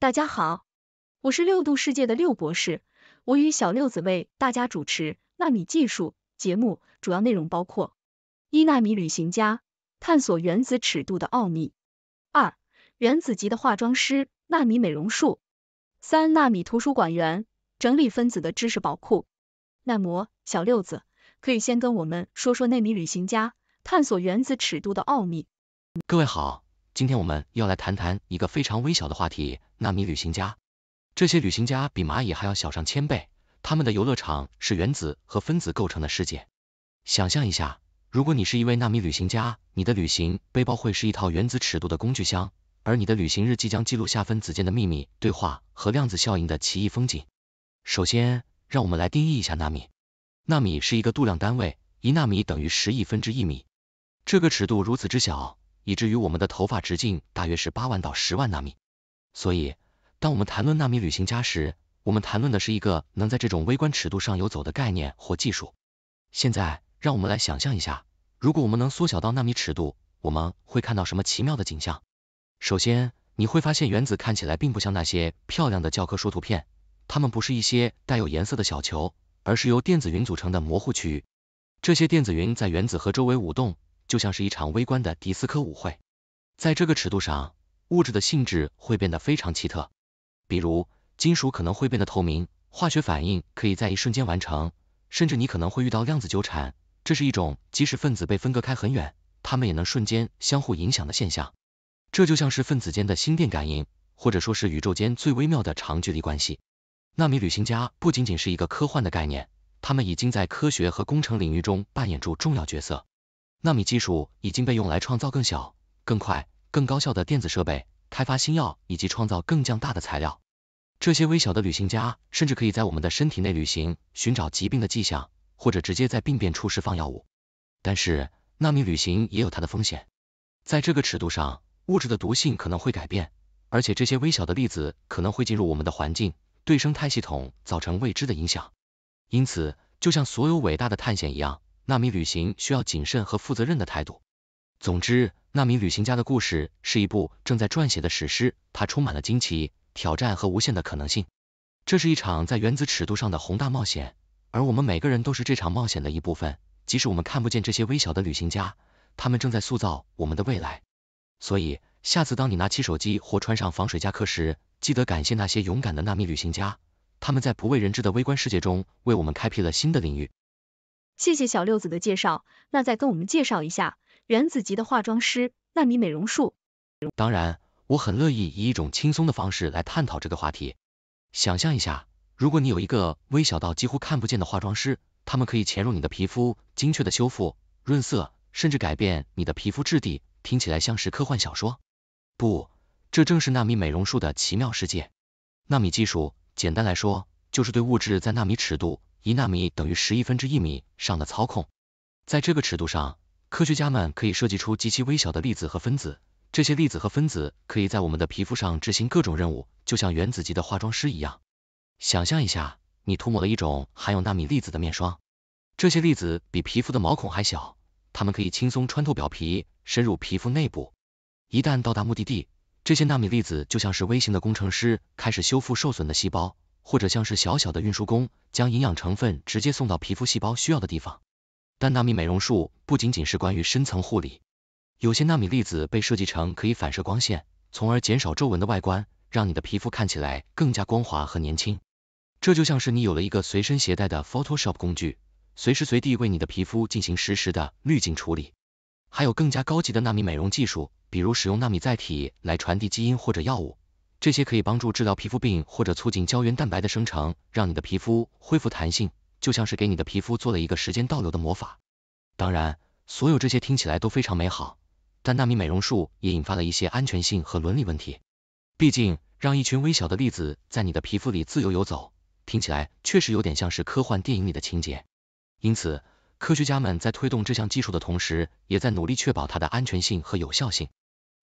大家好，我是六度世界的六博士，我与小六子为大家主持纳米技术节目，主要内容包括：一、纳米旅行家探索原子尺度的奥秘；二、原子级的化妆师纳米美容术；三、纳米图书馆员整理分子的知识宝库。那么，小六子，可以先跟我们说说纳米旅行家探索原子尺度的奥秘。各位好。今天我们要来谈谈一个非常微小的话题——纳米旅行家。这些旅行家比蚂蚁还要小上千倍，他们的游乐场是原子和分子构成的世界。想象一下，如果你是一位纳米旅行家，你的旅行背包会是一套原子尺度的工具箱，而你的旅行日记将记录下分子间的秘密对话和量子效应的奇异风景。首先，让我们来定义一下纳米。纳米是一个度量单位，一纳米等于十亿分之一米。这个尺度如此之小。以至于我们的头发直径大约是八万到十万纳米。所以，当我们谈论纳米旅行家时，我们谈论的是一个能在这种微观尺度上游走的概念或技术。现在，让我们来想象一下，如果我们能缩小到纳米尺度，我们会看到什么奇妙的景象？首先，你会发现原子看起来并不像那些漂亮的教科书图片，它们不是一些带有颜色的小球，而是由电子云组成的模糊区域。这些电子云在原子核周围舞动。就像是一场微观的迪斯科舞会，在这个尺度上，物质的性质会变得非常奇特，比如金属可能会变得透明，化学反应可以在一瞬间完成，甚至你可能会遇到量子纠缠，这是一种即使分子被分隔开很远，它们也能瞬间相互影响的现象。这就像是分子间的心电感应，或者说是宇宙间最微妙的长距离关系。纳米旅行家不仅仅是一个科幻的概念，他们已经在科学和工程领域中扮演住重要角色。纳米技术已经被用来创造更小、更快、更高效的电子设备，开发新药以及创造更强大的材料。这些微小的旅行家甚至可以在我们的身体内旅行，寻找疾病的迹象，或者直接在病变处释放药物。但是，纳米旅行也有它的风险。在这个尺度上，物质的毒性可能会改变，而且这些微小的粒子可能会进入我们的环境，对生态系统造成未知的影响。因此，就像所有伟大的探险一样。纳米旅行需要谨慎和负责任的态度。总之，纳米旅行家的故事是一部正在撰写的史诗，它充满了惊奇、挑战和无限的可能性。这是一场在原子尺度上的宏大冒险，而我们每个人都是这场冒险的一部分。即使我们看不见这些微小的旅行家，他们正在塑造我们的未来。所以，下次当你拿起手机或穿上防水夹克时，记得感谢那些勇敢的纳米旅行家，他们在不为人知的微观世界中为我们开辟了新的领域。谢谢小六子的介绍，那再跟我们介绍一下原子级的化妆师，纳米美容术。当然，我很乐意以一种轻松的方式来探讨这个话题。想象一下，如果你有一个微小到几乎看不见的化妆师，他们可以潜入你的皮肤，精确的修复、润色，甚至改变你的皮肤质地。听起来像是科幻小说？不，这正是纳米美容术的奇妙世界。纳米技术，简单来说，就是对物质在纳米尺度。一纳米等于十亿分之一米上的操控，在这个尺度上，科学家们可以设计出极其微小的粒子和分子。这些粒子和分子可以在我们的皮肤上执行各种任务，就像原子级的化妆师一样。想象一下，你涂抹了一种含有纳米粒子的面霜，这些粒子比皮肤的毛孔还小，它们可以轻松穿透表皮，深入皮肤内部。一旦到达目的地，这些纳米粒子就像是微型的工程师，开始修复受损的细胞。或者像是小小的运输工，将营养成分直接送到皮肤细胞需要的地方。但纳米美容术不仅仅是关于深层护理，有些纳米粒子被设计成可以反射光线，从而减少皱纹的外观，让你的皮肤看起来更加光滑和年轻。这就像是你有了一个随身携带的 Photoshop 工具，随时随地为你的皮肤进行实时的滤镜处理。还有更加高级的纳米美容技术，比如使用纳米载体来传递基因或者药物。这些可以帮助治疗皮肤病，或者促进胶原蛋白的生成，让你的皮肤恢复弹性，就像是给你的皮肤做了一个时间倒流的魔法。当然，所有这些听起来都非常美好，但纳米美容术也引发了一些安全性和伦理问题。毕竟，让一群微小的粒子在你的皮肤里自由游走，听起来确实有点像是科幻电影里的情节。因此，科学家们在推动这项技术的同时，也在努力确保它的安全性和有效性。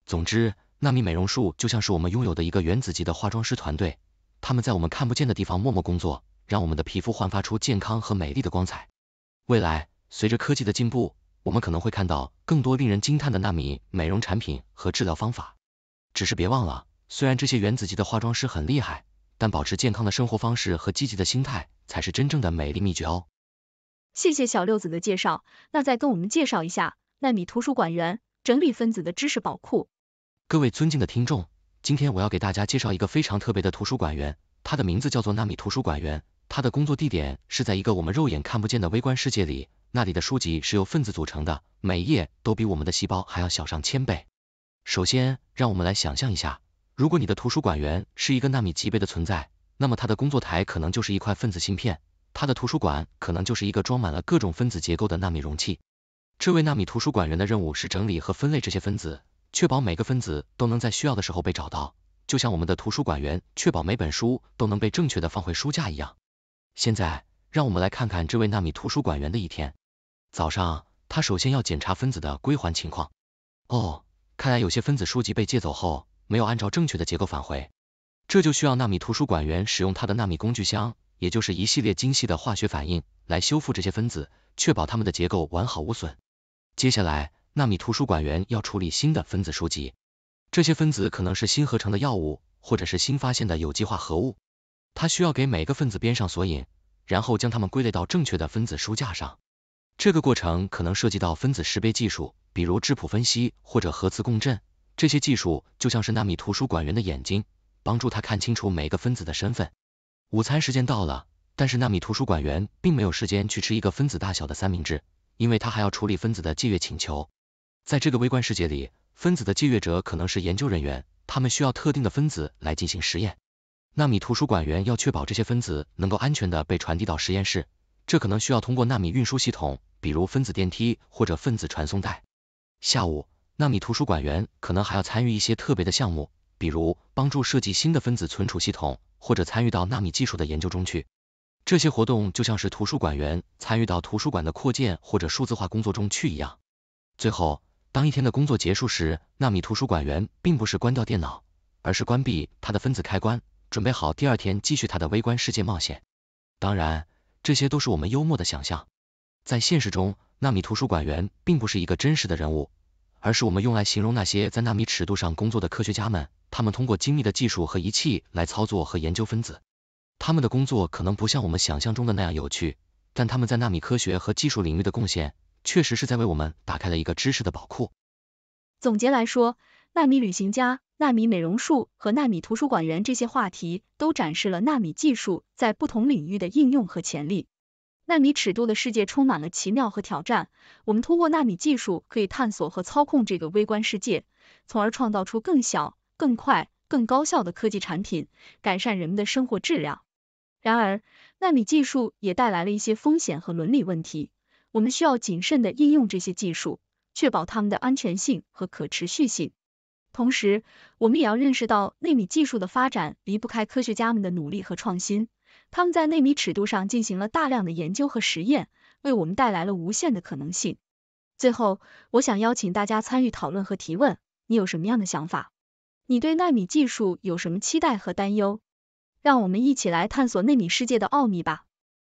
总之，纳米美容术就像是我们拥有的一个原子级的化妆师团队，他们在我们看不见的地方默默工作，让我们的皮肤焕发出健康和美丽的光彩。未来，随着科技的进步，我们可能会看到更多令人惊叹的纳米美容产品和治疗方法。只是别忘了，虽然这些原子级的化妆师很厉害，但保持健康的生活方式和积极的心态才是真正的美丽秘诀哦。谢谢小六子的介绍，那再跟我们介绍一下纳米图书馆员整理分子的知识宝库。各位尊敬的听众，今天我要给大家介绍一个非常特别的图书馆员，他的名字叫做纳米图书馆员。他的工作地点是在一个我们肉眼看不见的微观世界里，那里的书籍是由分子组成的，每页都比我们的细胞还要小上千倍。首先，让我们来想象一下，如果你的图书馆员是一个纳米级别的存在，那么他的工作台可能就是一块分子芯片，他的图书馆可能就是一个装满了各种分子结构的纳米容器。这位纳米图书馆员的任务是整理和分类这些分子。确保每个分子都能在需要的时候被找到，就像我们的图书馆员确保每本书都能被正确的放回书架一样。现在，让我们来看看这位纳米图书馆员的一天。早上，他首先要检查分子的归还情况。哦，看来有些分子书籍被借走后，没有按照正确的结构返回。这就需要纳米图书馆员使用他的纳米工具箱，也就是一系列精细的化学反应，来修复这些分子，确保它们的结构完好无损。接下来，纳米图书馆员要处理新的分子书籍，这些分子可能是新合成的药物，或者是新发现的有机化合物。他需要给每个分子编上索引，然后将它们归类到正确的分子书架上。这个过程可能涉及到分子识别技术，比如质谱分析或者核磁共振。这些技术就像是纳米图书馆员的眼睛，帮助他看清楚每个分子的身份。午餐时间到了，但是纳米图书馆员并没有时间去吃一个分子大小的三明治，因为他还要处理分子的借阅请求。在这个微观世界里，分子的借阅者可能是研究人员，他们需要特定的分子来进行实验。纳米图书馆员要确保这些分子能够安全的被传递到实验室，这可能需要通过纳米运输系统，比如分子电梯或者分子传送带。下午，纳米图书馆员可能还要参与一些特别的项目，比如帮助设计新的分子存储系统，或者参与到纳米技术的研究中去。这些活动就像是图书馆员参与到图书馆的扩建或者数字化工作中去一样。最后。当一天的工作结束时，纳米图书馆员并不是关掉电脑，而是关闭它的分子开关，准备好第二天继续它的微观世界冒险。当然，这些都是我们幽默的想象。在现实中，纳米图书馆员并不是一个真实的人物，而是我们用来形容那些在纳米尺度上工作的科学家们。他们通过精密的技术和仪器来操作和研究分子。他们的工作可能不像我们想象中的那样有趣，但他们在纳米科学和技术领域的贡献。确实是在为我们打开了一个知识的宝库。总结来说，纳米旅行家、纳米美容术和纳米图书馆员这些话题都展示了纳米技术在不同领域的应用和潜力。纳米尺度的世界充满了奇妙和挑战，我们通过纳米技术可以探索和操控这个微观世界，从而创造出更小、更快、更高效的科技产品，改善人们的生活质量。然而，纳米技术也带来了一些风险和伦理问题。我们需要谨慎地应用这些技术，确保它们的安全性和可持续性。同时，我们也要认识到纳米技术的发展离不开科学家们的努力和创新。他们在纳米尺度上进行了大量的研究和实验，为我们带来了无限的可能性。最后，我想邀请大家参与讨论和提问。你有什么样的想法？你对纳米技术有什么期待和担忧？让我们一起来探索纳米世界的奥秘吧！